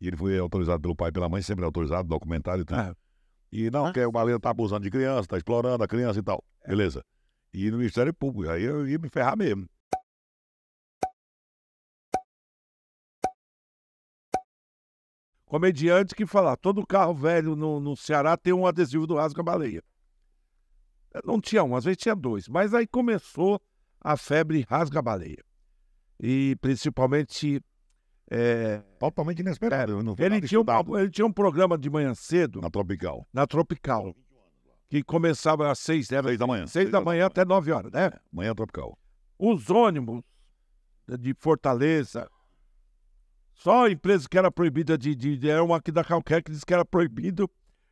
E ele foi autorizado pelo pai e pela mãe, sempre autorizado, documentário e tal. Ah. E não, ah. porque o baleiro tá abusando de criança, tá explorando a criança e tal. É. Beleza. E no Ministério Público, aí eu ia me ferrar mesmo. Comediante que fala, todo carro velho no, no Ceará tem um adesivo do Rasga Baleia. Não tinha um, às vezes tinha dois. Mas aí começou a febre Rasga Baleia. E principalmente é... Totalmente inesperado. Ele tinha, um, ele tinha um programa de manhã cedo. Na Tropical. Na Tropical. Que começava às seis, né? seis da manhã. Seis, seis da, da manhã, manhã até nove horas, né? É, manhã Tropical. Os ônibus de Fortaleza, só a empresa que era proibida de, de, de era uma aqui da Calquer que disse que era proibido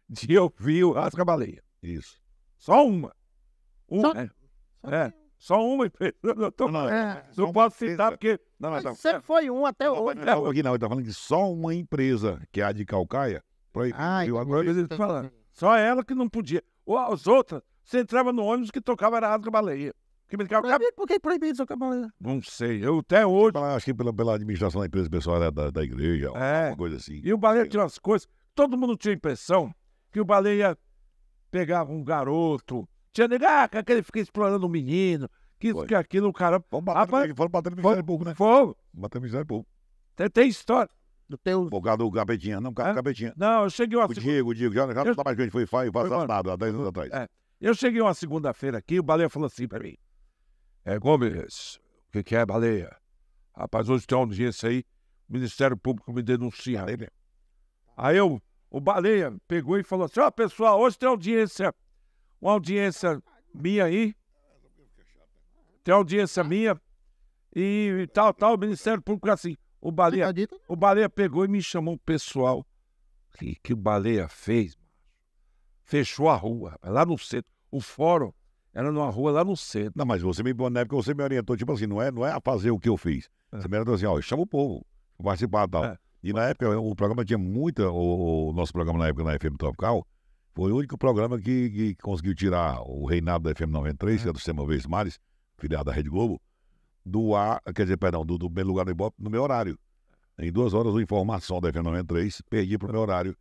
de ouvir o Rasca Baleia. Isso. Só uma. um Só... É. Só... é. Só uma empresa. Não, tô... não, é, é, é, não posso citar porque. Não, mas, mas é. foi um até hoje. Né, não, aqui não, ele está falando de só uma empresa, que é a de Calcaia. proibiu. Ai, eu agora falando. Assim. Só ela que não podia. Ou as outras, você entrava no ônibus que tocava era Rasga Baleia. Que me tocava... por que proibido tocar baleia? Não sei, eu até hoje. Acho que pela, pela administração da empresa pessoal da, da, da igreja, é. alguma coisa assim. E o baleia tinha umas coisas. Todo mundo tinha a impressão que o baleia pegava um garoto, tinha nego, ah, que ele fica explorando o menino, que isso, que aquilo, o cara. Vamos bater, ah, no, bater no Ministério pouco, né? Fogo. Batendo miséria pouco. Tem, tem história. Não tem o. Bogado o Gabetinha, não, o é? Gabetinha. Não, eu cheguei uma. O Diego, o Diego, já, já eu... não tá mais gente foi faz, nada, há 10 anos atrás. É. Eu cheguei uma segunda-feira aqui, o Baleia falou assim pra mim: É, Gomes, o que, que é, Baleia? Rapaz, hoje tem uma audiência aí, o Ministério Público me denuncia. Aí eu, o Baleia pegou e falou assim: Ó, oh, pessoal, hoje tem audiência uma audiência minha aí. Tem audiência minha. E tal, tal, o Ministério Público assim. O Baleia, o Baleia pegou e me chamou o pessoal. Que, que o Baleia fez? Fechou a rua, lá no centro. O fórum era numa rua lá no centro. Não, mas você me, na época você me orientou, tipo assim, não é, não é a fazer o que eu fiz. É. Você me orientou assim, ó, chama o povo, participar e tal. É. E na época o programa tinha muita, o, o, nosso programa na época na FM Tropical, foi o único programa que, que conseguiu tirar o reinado da FM 93, que é, é do Sistema Vez Mares, filiado da Rede Globo, do ar, quer dizer, perdão, do, do meu lugar do Ibope, no meu horário. Em duas horas, o informação da FM 93, perdi para o meu horário.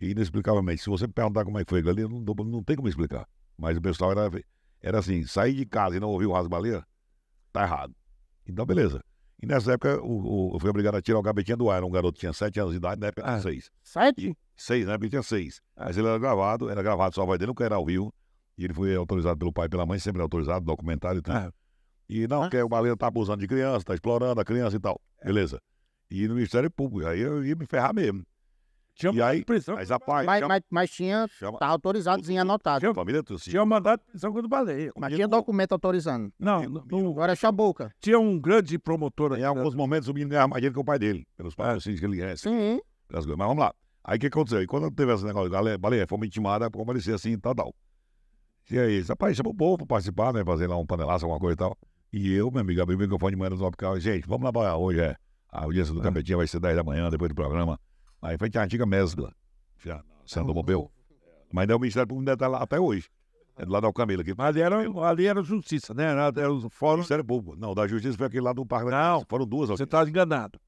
E inexplicavelmente, se você me perguntar como é que foi ali, não, não tem como explicar. Mas o pessoal era, era assim, sair de casa e não ouvir o Rasbaleia, tá errado. Então, beleza. E nessa época, o, o, eu fui obrigado a tirar o gavetinha do ar. Era um garoto que tinha sete anos de idade, na época, ah, seis. Sete? E, Seis, né? Porque tinha seis. Mas ele era gravado, era gravado, só vai dele nunca era ao vivo. E ele foi autorizado pelo pai e pela mãe, sempre autorizado, documentado e tal. Ah. É. E não, ah. que o baleiro tá abusando de criança, tá explorando a criança e tal. É. Beleza. E no Ministério Público, aí eu ia me ferrar mesmo. Tinha e aí, prisão mas, a mas, chama, mas, mas tinha, chama, autorizado, tá autorizadozinho anotado. Tinha, família, tu, assim. tinha mandado de prisão contra o baleia. Mas tinha documento autorizando. Não, não, não agora é chabuca. Tinha um grande promotor. Em alguns né? momentos o menino ganhava mais dinheiro que o pai dele, pelos é. patrocínios que ele ganha. Assim, Sim. Mas vamos lá. Aí o que aconteceu? E quando teve esse negócio, galera, baleia, fomos intimados a comparecer assim e tal, tal. E aí, rapaz, chamou o povo para participar, né? Fazer lá um panelaço, alguma coisa e tal. E eu, meu amigo, abri o microfone de manhã no Tropical. Gente, vamos lá hoje, é. A ah, audiência do Capetinha é. vai ser 10 da manhã, depois do programa. Aí foi a antiga mescla. sendo Sandro Bombeu. Mas daí o Ministério Público deve lá até hoje. É do lado da Alcamila aqui. Ali era, ali era justiça, né? Era, era o fórum... Ministério Público. Não, da justiça foi aquele lá do Parque da Não, foram duas. Você está enganado.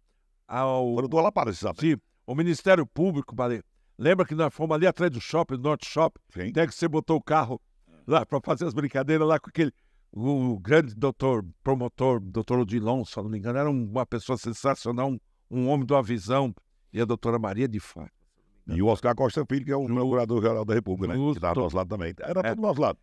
Ao... Foram duas para você sabe? Sim. O Ministério Público, Baleia, lembra que nós fomos ali atrás do shopping, do Norte Shopping? Sim. Até que você botou o carro lá para fazer as brincadeiras lá com aquele. O grande doutor, promotor, doutor Odilon, se não me engano, era uma pessoa sensacional, um, um homem de uma visão, e a doutora Maria de Fátima. E o Oscar Costa Filho, que é o Justo. procurador-geral da República, né? Que estava tá do nosso lado também. Era é. tudo do nosso lado.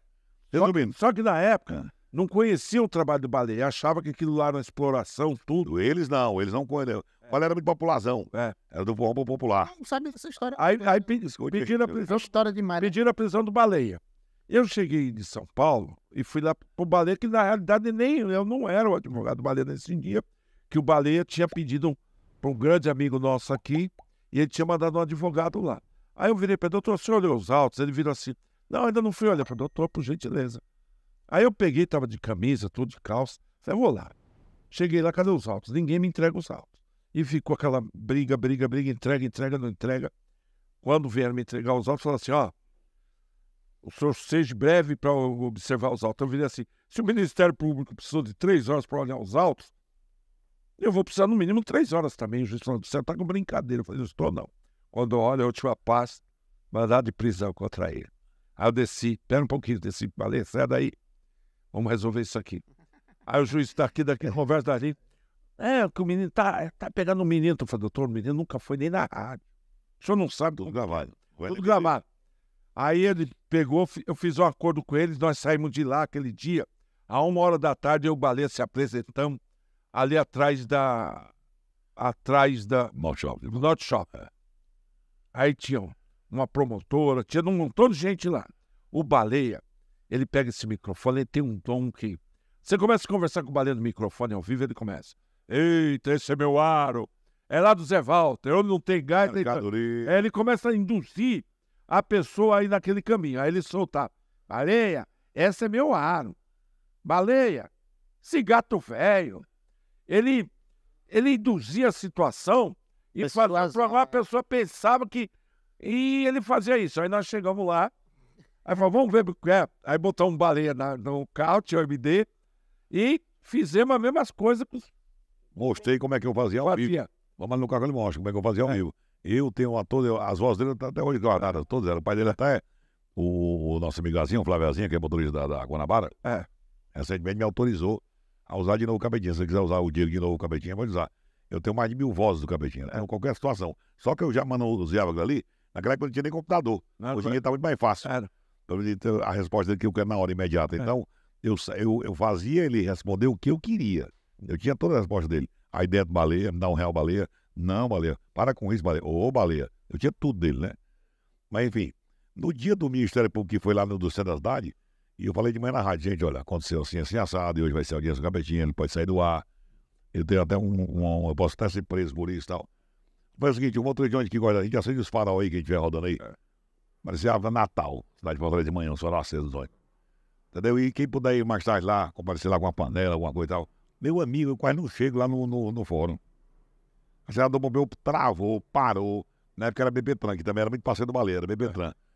Resumindo. Só, só que na época, não conhecia o trabalho do baleia, achava que aquilo lá era exploração, tudo. Eles não, eles não conheciam. É. Qual era muito população? É. Era do povo popular. Não sabe dessa história. Aí, aí pediram a prisão. É história né? Pediram a prisão do baleia. Eu cheguei de São Paulo e fui lá pro baleia, que na realidade nem eu não era o advogado do baleia nesse dia, que o baleia tinha pedido para um grande amigo nosso aqui, e ele tinha mandado um advogado lá. Aí eu virei para o doutor, o senhor olhou os autos? Ele virou assim, não, ainda não fui olhar para o doutor, por gentileza. Aí eu peguei, tava de camisa, tudo de calça. Falei, vou lá. Cheguei lá, cadê os autos? Ninguém me entrega os autos. E ficou aquela briga, briga, briga, entrega, entrega, não entrega. Quando vieram me entregar os autos, falaram assim, ó, o senhor seja breve para observar os autos. Eu virei assim, se o Ministério Público precisou de três horas para olhar os autos, eu vou precisar no mínimo três horas também. O juiz falando, você está com brincadeira. Eu falei, não estou não. Quando olha a última pasta, mandado de prisão contra ele. Aí eu desci, pera um pouquinho, desci, falei, sai daí. Vamos resolver isso aqui. Aí o juiz está aqui, daqui, é. conversa dali. Tá assim. É, que o menino tá, tá pegando o um menino. Eu falei, doutor, o menino nunca foi nem na rádio. O senhor não sabe. Tudo é. gravado. Tudo gravado. Aí ele pegou, eu fiz um acordo com eles, nós saímos de lá aquele dia. A uma hora da tarde, eu e o Baleia se apresentamos ali atrás da... Atrás da... Norte Shopping. Norte Shopping. Aí tinha uma promotora, tinha um montão de gente lá. O Baleia ele pega esse microfone, ele tem um tom que. Você começa a conversar com o baleia do microfone ao vivo, ele começa. Eita, esse é meu aro. É lá do Zé Walter, eu não tenho gás. Nem... É, ele começa a induzir a pessoa aí naquele caminho. Aí ele solta. Baleia, esse é meu aro. Baleia, esse gato velho. Ele, ele induzia a situação e fazia, a é. pessoa pensava que. E ele fazia isso. Aí nós chegamos lá, Aí falou, vamos ver o que é. Aí botou um baleia na, no carro, tinha o MD, e fizemos as mesmas coisas. Com... Mostrei como é que eu fazia ao fazia. vivo. Vamos no carro ele mostra como é que eu fazia ao é. Eu tenho a toda, as vozes dele estão até hoje guardadas, todas elas. O pai dele até, o, o nosso amigazinho, o Flaviazinho, que é motorista da, da Guanabara, é. recentemente me autorizou a usar de novo o cabetinho. Se você quiser usar o Diego de novo o cabetinho, pode usar. Eu tenho mais de mil vozes do cabetinho, né? em qualquer situação. Só que eu já manuseava aquilo ali, naquela época não tinha nem computador. Não, Hoje em dia está muito mais fácil. Era. Então, a resposta dele que eu quero na hora imediata. É. Então, eu, eu, eu fazia ele responder o que eu queria. Eu tinha toda a resposta dele. A ideia do baleia, me dá um real baleia. Não, baleia, para com isso, baleia. Ô, oh, baleia. Eu tinha tudo dele, né? Mas, enfim, no dia do Ministério Público, que foi lá no do da Cidade, e eu falei de manhã na rádio, gente, olha, aconteceu assim, assim, assado, e hoje vai ser alguém dia do ele pode sair do ar. Eu tenho até um, um, Eu posso até ser preso por isso e tal. Mas é o seguinte, um outro de onde que gosta, a gente acende os farol aí que a gente vai rodando aí. É. Marciava Natal, cidade de Volta de manhã, só nascer dos olhos. Entendeu? E quem puder ir mais tarde lá, comparecer lá com uma panela, alguma coisa e tal. Meu amigo, eu quase não chego lá no, no, no fórum. A do Bombeu travou, parou. Na época era Bebetran, que também era muito parceiro do Baleira, Bebetran. É.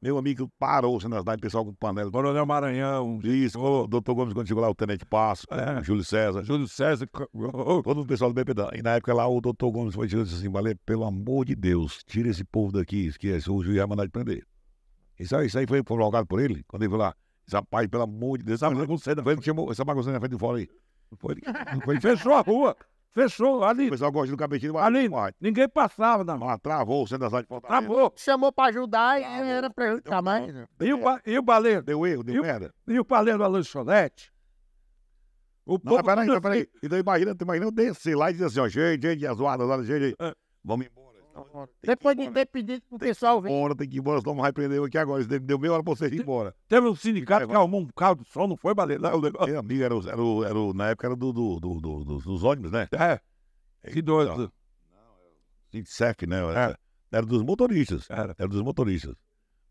Meu amigo parou sendo nas pessoal com panela. Coronel Maranhão. Isso, o doutor Gomes quando chegou lá, o Tenente Passo, é. Júlio César. Júlio César. Todo o pessoal do BPD. E na época lá, o doutor Gomes foi dizendo assim, Valeu, pelo amor de Deus, tira esse povo daqui, esquece, o juiz vai mandar de prender. Isso aí, isso aí foi provocado por ele, quando ele foi lá. Rapaz, pelo amor de Deus, essa bagunça na frente de fora aí. Foi, foi, fechou a rua. Fechou ali. O pessoal gosta do cabetinho do Ali, ninguém passava na Ah, travou o centro da sala de Fortaleza. Travou. Chamou pra ajudar e era pra ajudar mais. E o, e o baleiro? Deu erro, deu merda. E o baleiro da lanchonete? O Não, povo peraí, peraí. Assim. Então imagina, imagina eu descer lá e dizer assim, ó, gente, gente, as guardas lá, gente, É. vamos embora. Depois de ter pedido pro tem pessoal vir. Bora, tem que ir embora, senão vai prender aqui agora. deu meia hora pra vocês ir embora. Teve um sindicato que arrumou um carro de sol, não foi, Baleia? Não, o negócio. Meu amigo, era, era, era, na época era do, do, do, do, dos ônibus, né? É. Que doido. Sindicef, então, né? Era, era dos motoristas. Era. era dos motoristas.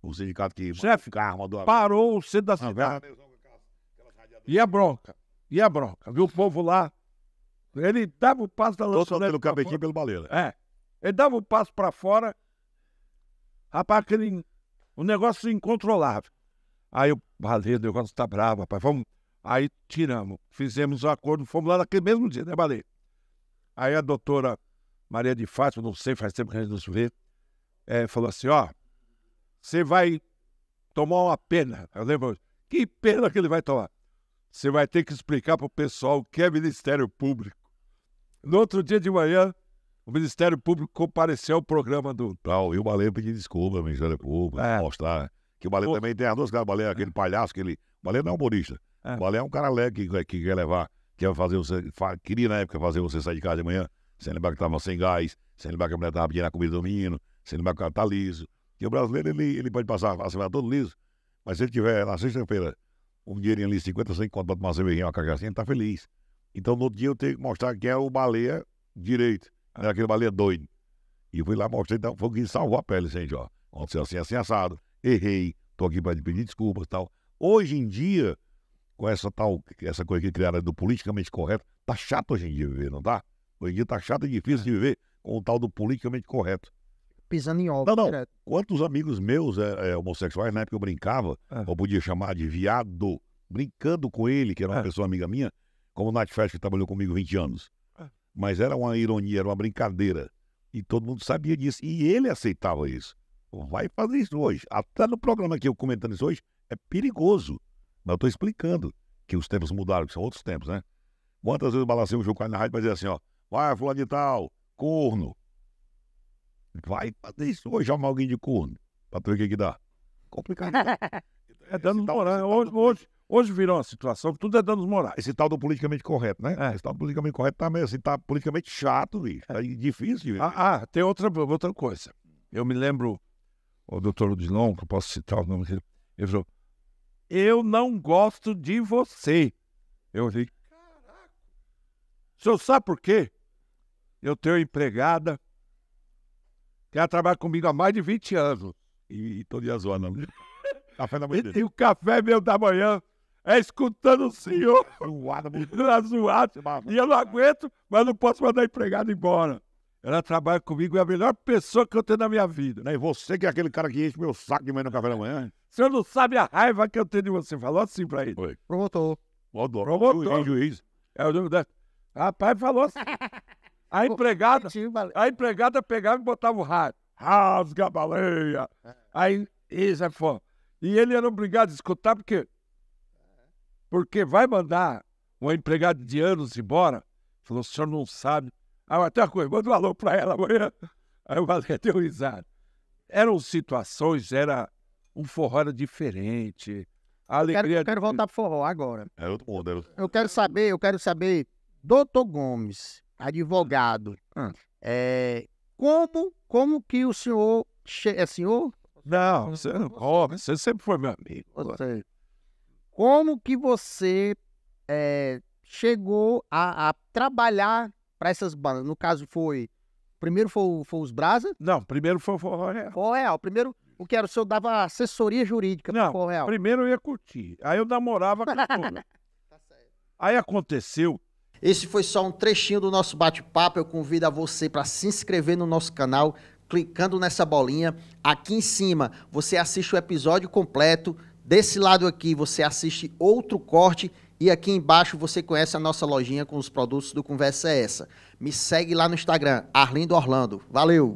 O sindicato que. Chefe, carro, mandou. Parou o centro da ah, cidade. E a bronca. E a bronca. Viu o povo lá? Ele dava o passo da lanchonete. Todo pelo cabetinho pelo baleiro. Né? É. Ele dava o um passo para fora, rapaz, aquele, um negócio incontrolável. Aí eu, baleia, o negócio tá bravo, rapaz, vamos. Aí tiramos, fizemos o um acordo, fomos lá naquele mesmo dia, né, baleia? Aí a doutora Maria de Fátima, não sei, faz tempo que a gente nos vê, é, falou assim: ó, você vai tomar uma pena. Eu lembro, que pena que ele vai tomar? Você vai ter que explicar para o pessoal o que é Ministério Público. No outro dia de manhã, o Ministério Público compareceu ao programa do. Tal, e o Baleia pediu desculpa Ministério Público, é. mostrar. Que o Baleia o... também tem as duas caras. O Baleia é aquele palhaço, que ele. O Baleia não é humorista. É. O Baleia é um cara alegre que, que quer levar, quer fazer você. Queria na época fazer você sair de casa de manhã, sem lembrar que estava sem gás, sem lembrar que a mulher estava pedindo a comida do menino, sem lembrar que o cara está liso. E o brasileiro, ele, ele pode passar a semana todo liso, mas se ele tiver na sexta-feira um dinheirinho ali, 50, 100 conto uma cervejinha, uma cachaçinha, ele está feliz. Então no outro dia eu tenho que mostrar que é o Baleia direito. É Aquele balé doido. E fui lá, mostrei, então, foi o que salvou a pele, gente, ó. Aconteceu assim, assim, assado. Errei, tô aqui para pedir desculpas e tal. Hoje em dia, com essa tal, essa coisa que criaram do politicamente correto, tá chato hoje em dia viver, não tá? Hoje em dia tá chato e difícil de viver com o tal do politicamente correto. Pisando em obra. Não, não. Direto. Quantos amigos meus é, é, homossexuais, na época eu brincava, é. podia chamar de viado, brincando com ele, que era uma é. pessoa amiga minha, como o Night Fest, que trabalhou comigo 20 anos. Mas era uma ironia, era uma brincadeira. E todo mundo sabia disso. E ele aceitava isso. Vai fazer isso hoje. Até no programa que eu comentando isso hoje, é perigoso. Mas eu estou explicando que os tempos mudaram, que são outros tempos, né? Quantas vezes eu balancei um jogo na rádio para dizer assim, ó, vai, fulano de tal, corno. Vai fazer isso hoje, chamar alguém de corno. para ver o que, que dá. Complicado. Então, é dando moral. É hoje, hoje, Hoje virou uma situação que tudo é danos morais. Esse tal do politicamente correto, né? É. Esse tal do politicamente correto tá meio assim, tá politicamente chato, bicho. Tá é. difícil. Bicho. Ah, ah, tem outra, outra coisa. Eu me lembro, o doutor Odilon, que eu posso citar o nome dele, ele falou: Eu não gosto de você. Eu falei: caraca. O senhor sabe por quê? Eu tenho empregada que ela trabalha comigo há mais de 20 anos. E, e todo dia zoando. Café da manhã. E, e o café é meu da manhã é escutando o senhor. É zoada, zoada. E eu não aguento, mas não posso mandar empregado embora. Ela trabalha comigo, é a melhor pessoa que eu tenho na minha vida. Né, e você que é aquele cara que enche meu saco de manhã no café da manhã. O senhor não sabe a raiva que eu tenho de você. Falou assim pra ele. Oi. Promotor. Promotor. Promotor. Juiz, juiz. É o nome dela. Rapaz, falou assim. A empregada, a empregada pegava e botava o rádio. Rasga a baleia. É. Aí, isso é foda. E ele era obrigado a escutar, porque porque vai mandar uma empregada de anos embora. Falou, o senhor não sabe. Ah, até uma coisa, manda um alô para ela amanhã. Aí o Valério deu risada. Eram situações, era um forró era diferente. A alegria... eu, quero, eu quero voltar pro forró agora. É outro mundo. É eu quero saber, eu quero saber, doutor Gomes, advogado, é, como, como que o senhor... Che... É senhor? Não, você, oh, você sempre foi meu amigo. Você... Como que você é, chegou a, a trabalhar para essas bandas? No caso, foi. Primeiro foi, foi os Brasa? Não, primeiro foi o Forró Real. Forró Real. Primeiro, o que era? O senhor dava assessoria jurídica para Forró Real? Primeiro eu ia curtir. Aí eu namorava com a tá Aí aconteceu esse foi só um trechinho do nosso bate-papo. Eu convido a você para se inscrever no nosso canal, clicando nessa bolinha aqui em cima. Você assiste o episódio completo Desse lado aqui você assiste outro corte e aqui embaixo você conhece a nossa lojinha com os produtos do Conversa é Essa. Me segue lá no Instagram, Arlindo Orlando. Valeu!